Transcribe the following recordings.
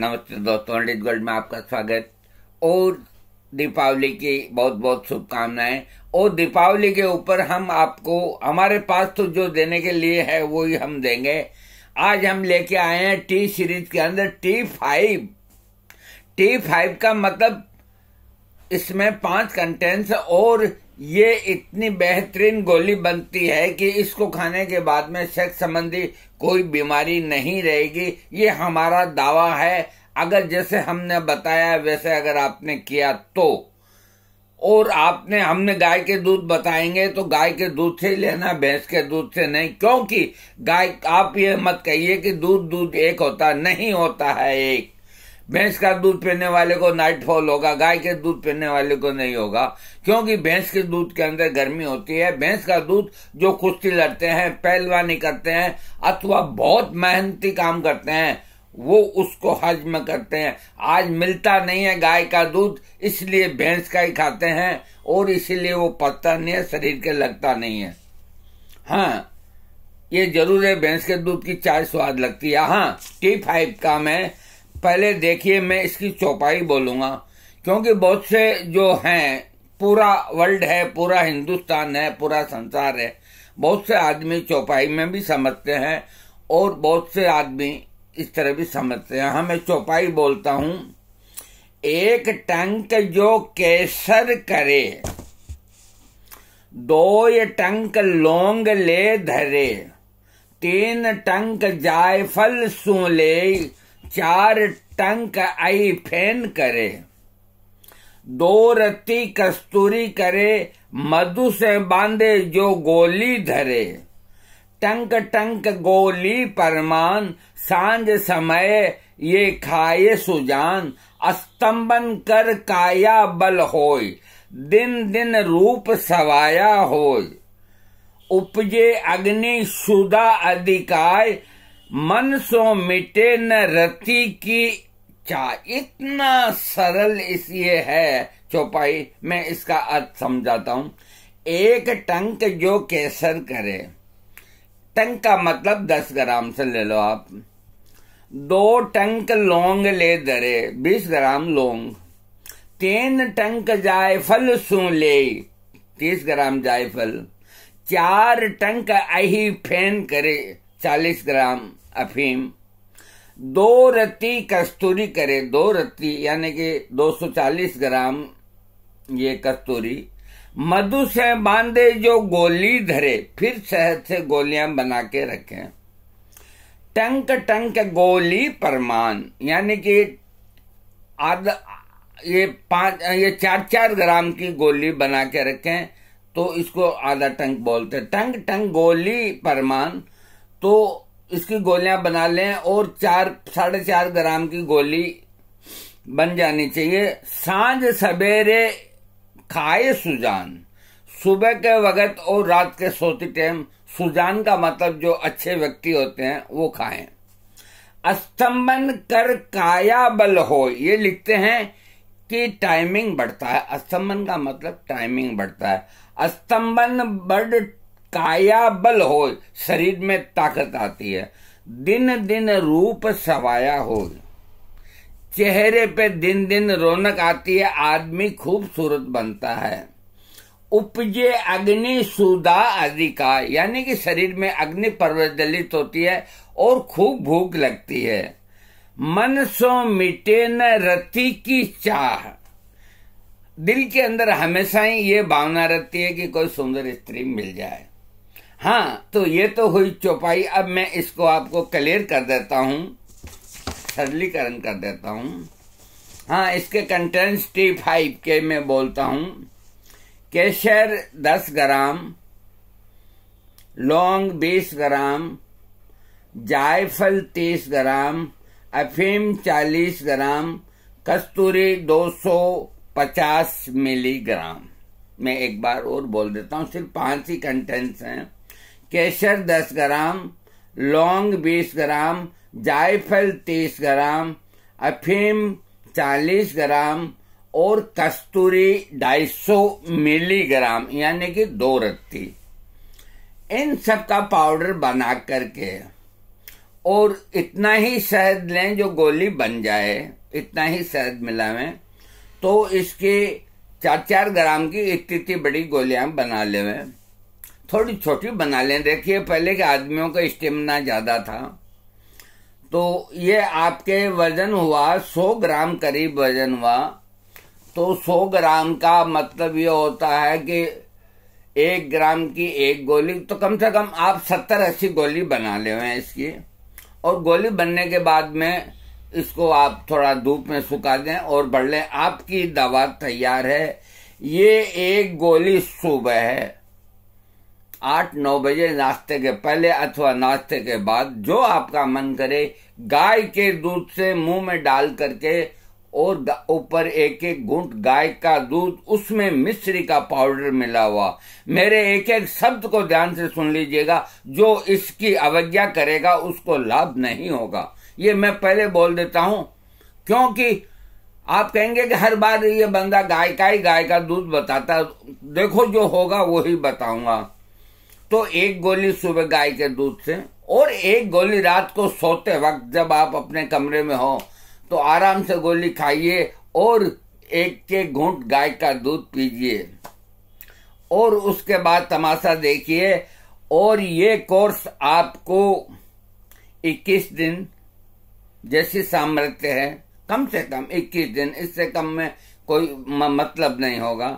नमस्ते दोस्तों पंडित गोल्ड में आपका स्वागत और दीपावली की बहुत बहुत शुभकामनाएं और दीपावली के ऊपर हम आपको हमारे पास तो जो देने के लिए है वो ही हम देंगे आज हम लेके आए हैं टी सीरीज के अंदर टी फाइव टी फाइव का मतलब इसमें पांच कंटेंट्स और ये इतनी बेहतरीन गोली बनती है कि इसको खाने के बाद में सेक्स संबंधी कोई बीमारी नहीं रहेगी ये हमारा दावा है अगर जैसे हमने बताया वैसे अगर आपने किया तो और आपने हमने गाय के दूध बताएंगे तो गाय के दूध से लेना भैंस के दूध से नहीं क्योंकि गाय आप ये मत कहिए कि दूध दूध एक होता नहीं होता है एक भैंस का दूध पीने वाले को नाइट फॉल होगा गाय के दूध पीने वाले को नहीं होगा क्योंकि भैंस के दूध के अंदर गर्मी होती है भैंस का दूध जो कुश्ती लड़ते हैं पहलवानी करते हैं अथवा बहुत मेहनती काम करते हैं वो उसको हजम करते हैं आज मिलता नहीं है गाय का दूध इसलिए भैंस का ही खाते हैं और इसीलिए वो पचता नहीं है शरीर के लगता नहीं है हाँ ये जरूर है भैंस के दूध की चाय स्वाद लगती है हाँ टी फाइव काम है पहले देखिए मैं इसकी चौपाई बोलूंगा क्योंकि बहुत से जो हैं पूरा वर्ल्ड है पूरा हिंदुस्तान है पूरा संसार है बहुत से आदमी चौपाई में भी समझते हैं और बहुत से आदमी इस तरह भी समझते हैं हमें हाँ, चौपाई बोलता हूं एक टंक जो केसर करे दो ये टंक लोंग ले धरे तीन टंक जायफल सू ले चार टंक आई फैन करे दो रत्ती कस्तूरी करे मधु से बांधे जो गोली धरे टंक टंक गोली परमान सांझ समय ये खाए सुजान अस्तंबन कर काया बल होय दिन दिन रूप सवाया होय उपजे अग्नि सुदा अधिकाय मन सो मिटे न रति की चा इतना सरल इसलिए है चौपाई मैं इसका अर्थ समझाता हूं एक टंक जो केसर करे टंक का मतलब दस ग्राम से ले लो आप दो टंक लौंग ले दरे बीस ग्राम लौंग तीन टंक जायफल सू ले तीस ग्राम जायफल चार टंक अही फेन करे चालीस ग्राम अफीम दो रत्ती कस्तूरी करे दो रत्ती यानी कि 240 ग्राम ये कस्तूरी मधु से बांधे जो गोली धरे फिर शहद से गोलियां बना के रखे टंक टंक गोली परमान यानी कि आधा ये पांच ये चार चार ग्राम की गोली बना के रखे तो इसको आधा टंक बोलते टंक टंक गोली परमान तो इसकी गोलियां बना लें और चार साढ़े चार ग्राम की गोली बन जानी चाहिए सांझ सवेरे खाए सुजान सुबह के वक्त और रात के सोते टाइम सुजान का मतलब जो अच्छे व्यक्ति होते हैं वो खाएं अस्तंबन कर काया बल हो ये लिखते हैं कि टाइमिंग बढ़ता है अस्तंबन का मतलब टाइमिंग बढ़ता है अस्तंबन बड काया बल हो शरीर में ताकत आती है दिन दिन रूप सवाया हो चेहरे पे दिन दिन रौनक आती है आदमी खूबसूरत बनता है उपजे अग्नि सुदा आदि का यानी कि शरीर में अग्नि प्रवजलित होती है और खूब भूख लगती है मन सो मिटे न रति की चाह दिल के अंदर हमेशा ही ये भावना रहती है कि कोई सुंदर स्त्री मिल जाए हाँ तो ये तो हुई चौपाई अब मैं इसको आपको क्लियर कर देता हूँ सरलीकरण कर देता हूँ हाँ इसके कंटेंट्स टी फाइव के मैं बोलता हूँ केशर दस ग्राम लौंग बीस ग्राम जायफल तीस ग्राम अफीम चालीस ग्राम कस्तूरी दो सौ पचास मिलीग्राम मैं एक बार और बोल देता हूँ सिर्फ पांच ही कंटेंट्स हैं केसर दस ग्राम लौंग बीस ग्राम जायफल तीस ग्राम अफीम चालीस ग्राम और कस्तूरी 250 मिलीग्राम यानी कि दो रत्ती इन सब का पाउडर बना करके और इतना ही शहद लें जो गोली बन जाए इतना ही शहद मिलावें तो इसके चार चार ग्राम की इतनी इतनी बड़ी गोलियां बना लेवें थोड़ी छोटी बना लें देखिए पहले के आदमियों का स्टेमिना ज़्यादा था तो ये आपके वजन हुआ 100 ग्राम करीब वजन हुआ तो 100 ग्राम का मतलब ये होता है कि एक ग्राम की एक गोली तो कम से कम आप सत्तर अस्सी गोली बना ले हैं इसकी और गोली बनने के बाद में इसको आप थोड़ा धूप में सुखा दें और बढ़ लें आपकी दवा तैयार है ये एक गोली सुबह है आठ नौ बजे नाश्ते के पहले अथवा नाश्ते के बाद जो आपका मन करे गाय के दूध से मुंह में डाल करके और ऊपर एक एक घूट गाय का दूध उसमें मिश्री का पाउडर मिला हुआ मेरे एक एक शब्द को ध्यान से सुन लीजिएगा जो इसकी अवज्ञा करेगा उसको लाभ नहीं होगा ये मैं पहले बोल देता हूं क्योंकि आप कहेंगे कि हर बार ये बंदा गाय का ही गाय का दूध बताता देखो जो होगा वही बताऊंगा तो एक गोली सुबह गाय के दूध से और एक गोली रात को सोते वक्त जब आप अपने कमरे में हो तो आराम से गोली खाइए और एक के घूट गाय का दूध पीजिए और उसके बाद तमाशा देखिए और ये कोर्स आपको 21 दिन जैसी सामर्थ्य है कम से कम 21 दिन इससे कम में कोई मतलब नहीं होगा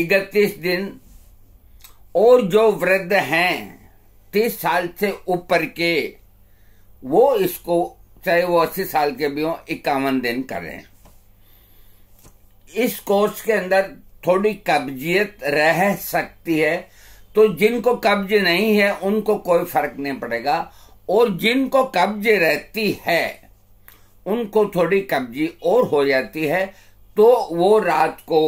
31 दिन और जो वृद्ध हैं तीस साल से ऊपर के वो इसको चाहे वो अस्सी साल के भी हो इक्यावन दिन करें इस कोर्स के अंदर थोड़ी कब्जियत रह सकती है तो जिनको कब्ज नहीं है उनको कोई फर्क नहीं पड़ेगा और जिनको कब्ज रहती है उनको थोड़ी कब्जी और हो जाती है तो वो रात को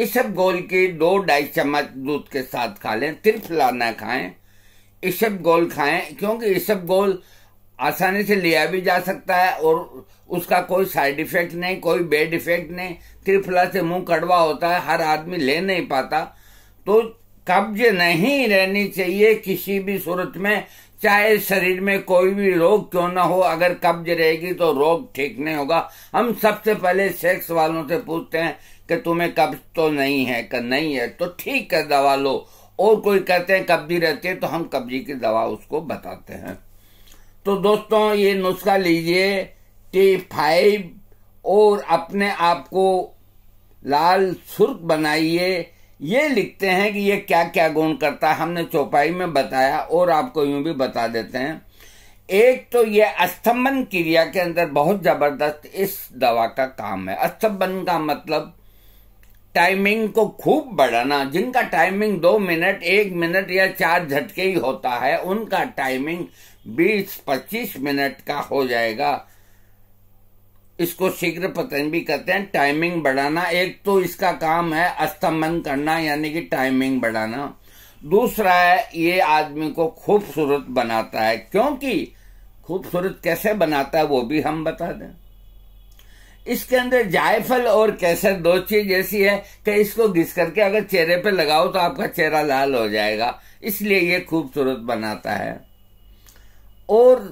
गोल की दो ढाई चम्मच दूध के साथ खा लें त्रिफला ना खाएं गोल खाएं क्योंकि गोल आसानी से लिया भी जा सकता है और उसका कोई साइड इफेक्ट नहीं कोई बेड इफेक्ट नहीं त्रिफला से मुंह कड़वा होता है हर आदमी ले नहीं पाता तो कब्ज नहीं रहनी चाहिए किसी भी सूरत में चाहे शरीर में कोई भी रोग क्यों ना हो अगर कब्ज रहेगी तो रोग ठीक नहीं होगा हम सबसे पहले सेक्स वालों से पूछते हैं कि तुम्हें कब्ज तो नहीं है कि नहीं है तो ठीक है दवा लो और कोई कहते हैं कब्जी रहती है तो हम कब्जी की दवा उसको बताते हैं तो दोस्तों ये नुस्खा लीजिए टी फाइव और अपने आप को लाल सुर्ख बनाइए ये लिखते हैं कि ये क्या क्या गुण करता है हमने चौपाई में बताया और आपको यूं भी बता देते हैं एक तो ये अस्थम्बन क्रिया के अंदर बहुत जबरदस्त इस दवा का काम है अस्थम्बन का मतलब टाइमिंग को खूब बढ़ाना जिनका टाइमिंग दो मिनट एक मिनट या चार झटके ही होता है उनका टाइमिंग बीस पच्चीस मिनट का हो जाएगा इसको शीघ्र पतन भी कहते हैं टाइमिंग बढ़ाना एक तो इसका काम है अस्तमन करना यानी कि टाइमिंग बढ़ाना दूसरा है ये आदमी को खूबसूरत बनाता है क्योंकि खूबसूरत कैसे बनाता है वो भी हम बता दें इसके अंदर जायफल और केसर दो चीज ऐसी है कि इसको घिस करके अगर चेहरे पे लगाओ तो आपका चेहरा लाल हो जाएगा इसलिए ये खूबसूरत बनाता है और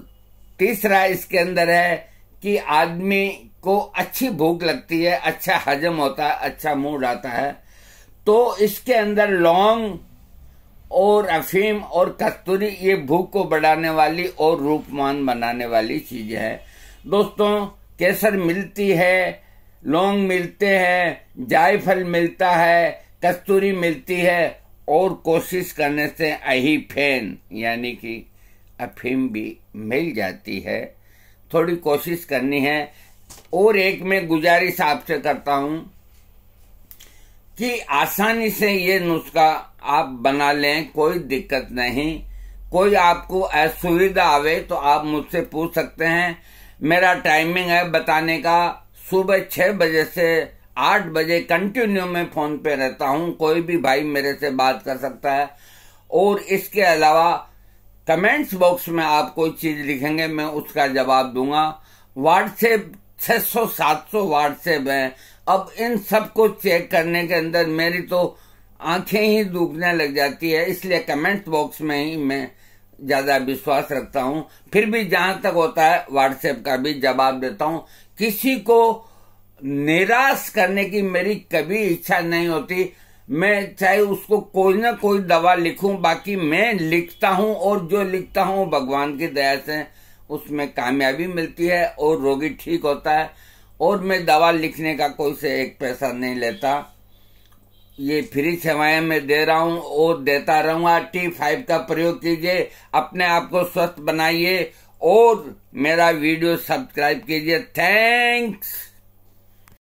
तीसरा इसके अंदर है कि आदमी को अच्छी भूख लगती है अच्छा हजम होता है अच्छा मूड आता है तो इसके अंदर लौंग और अफीम और कस्तूरी ये भूख को बढ़ाने वाली और रूपमान बनाने वाली चीज है दोस्तों केसर मिलती है लौंग मिलते हैं जायफल मिलता है कस्तूरी मिलती है और कोशिश करने से फेन यानी कि अफीम भी मिल जाती है थोड़ी कोशिश करनी है और एक मैं गुजारिश आपसे करता हूं कि आसानी से ये नुस्खा आप बना लें कोई दिक्कत नहीं कोई आपको असुविधा आवे तो आप मुझसे पूछ सकते हैं मेरा टाइमिंग है बताने का सुबह छह बजे से आठ बजे कंटिन्यू में फोन पे रहता हूँ कोई भी भाई मेरे से बात कर सकता है और इसके अलावा कमेंट्स बॉक्स में आप कोई चीज लिखेंगे मैं उसका जवाब दूंगा व्हाट्सएप 600-700 व्हाट्सएप है अब इन सबको चेक करने के अंदर मेरी तो आंखें ही दुखने लग जाती है इसलिए कमेंट बॉक्स में ही मैं ज्यादा विश्वास रखता हूं फिर भी जहां तक होता है व्हाट्सएप का भी जवाब देता हूं किसी को निराश करने की मेरी कभी इच्छा नहीं होती मैं चाहे उसको कोई ना कोई दवा लिखूं बाकी मैं लिखता हूं और जो लिखता हूं भगवान की दया से उसमें कामयाबी मिलती है और रोगी ठीक होता है और मैं दवा लिखने का कोई से एक पैसा नहीं लेता ये फ्री सेवाएं मैं दे रहा हूँ और देता रहूंगा टी फाइव का प्रयोग कीजिए अपने आप को स्वस्थ बनाइए और मेरा वीडियो सब्सक्राइब कीजिए थैंक्स